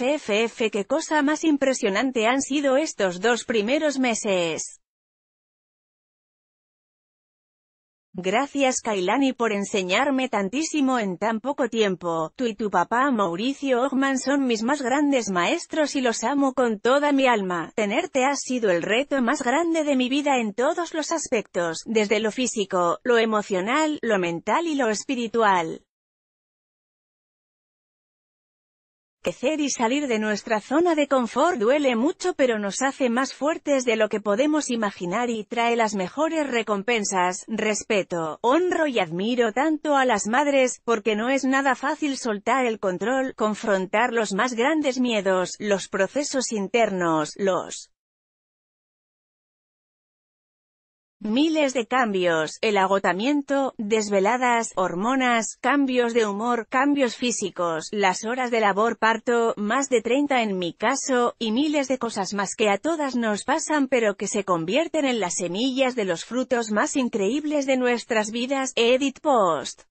FFF qué cosa más impresionante han sido estos dos primeros meses. Gracias Kailani por enseñarme tantísimo en tan poco tiempo, tú y tu papá Mauricio Ogman son mis más grandes maestros y los amo con toda mi alma, tenerte ha sido el reto más grande de mi vida en todos los aspectos, desde lo físico, lo emocional, lo mental y lo espiritual. Crecer y salir de nuestra zona de confort duele mucho pero nos hace más fuertes de lo que podemos imaginar y trae las mejores recompensas, respeto, honro y admiro tanto a las madres, porque no es nada fácil soltar el control, confrontar los más grandes miedos, los procesos internos, los Miles de cambios, el agotamiento, desveladas, hormonas, cambios de humor, cambios físicos, las horas de labor parto, más de 30 en mi caso, y miles de cosas más que a todas nos pasan pero que se convierten en las semillas de los frutos más increíbles de nuestras vidas. Edit Post